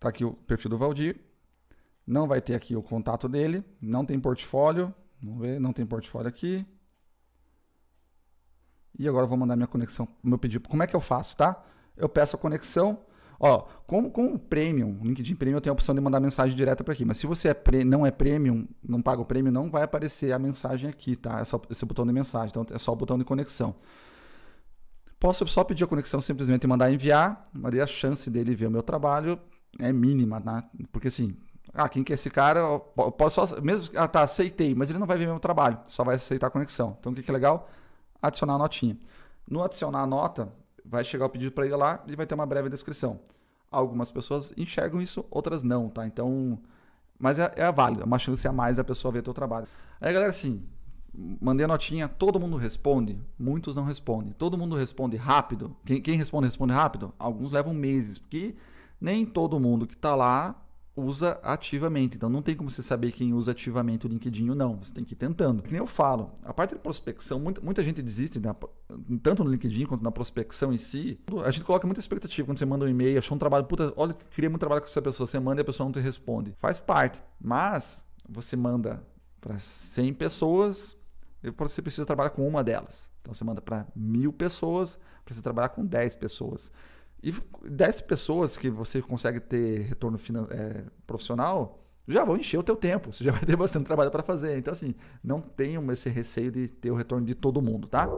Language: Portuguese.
tá aqui o perfil do Valdir. Não vai ter aqui o contato dele. Não tem portfólio. Vamos ver, não tem portfólio aqui. E agora eu vou mandar minha conexão, meu pedido. Como é que eu faço, tá? Eu peço a conexão. Ó, com, com o Premium, o LinkedIn Premium, eu tenho a opção de mandar mensagem direta para aqui. Mas se você é pre, não é Premium, não paga o Premium, não vai aparecer a mensagem aqui, tá? É esse botão de mensagem. Então é só o botão de conexão. Posso só pedir a conexão simplesmente mandar enviar, mas dei a chance dele ver o meu trabalho é mínima, né? Porque assim, ah, quem que é esse cara? Eu posso só, mesmo, ah, tá, aceitei, mas ele não vai ver meu trabalho, só vai aceitar a conexão. Então o que, que é legal? Adicionar a notinha. No adicionar a nota, vai chegar o pedido para ele lá e vai ter uma breve descrição. Algumas pessoas enxergam isso, outras não, tá? Então, mas é, é válido, é uma chance a mais a pessoa ver teu trabalho. Aí, galera, assim, mandei a notinha, todo mundo responde, muitos não respondem. Todo mundo responde rápido. Quem, quem responde, responde rápido. Alguns levam meses, porque nem todo mundo que está lá usa ativamente. Então não tem como você saber quem usa ativamente o LinkedIn ou não. Você tem que ir tentando. Que nem eu falo, a parte da prospecção, muita, muita gente desiste, na, né? tanto no LinkedIn quanto na prospecção em si. A gente coloca muita expectativa quando você manda um e-mail, achou um trabalho, puta, olha, queria muito trabalho com essa pessoa, você manda e a pessoa não te responde. Faz parte. Mas você manda para 100 pessoas, você precisa trabalhar com uma delas. Então você manda para mil pessoas, precisa trabalhar com 10 pessoas. E 10 pessoas que você consegue ter retorno é, profissional já vão encher o teu tempo. Você já vai ter bastante trabalho para fazer. Então, assim, não tenham esse receio de ter o retorno de todo mundo, tá?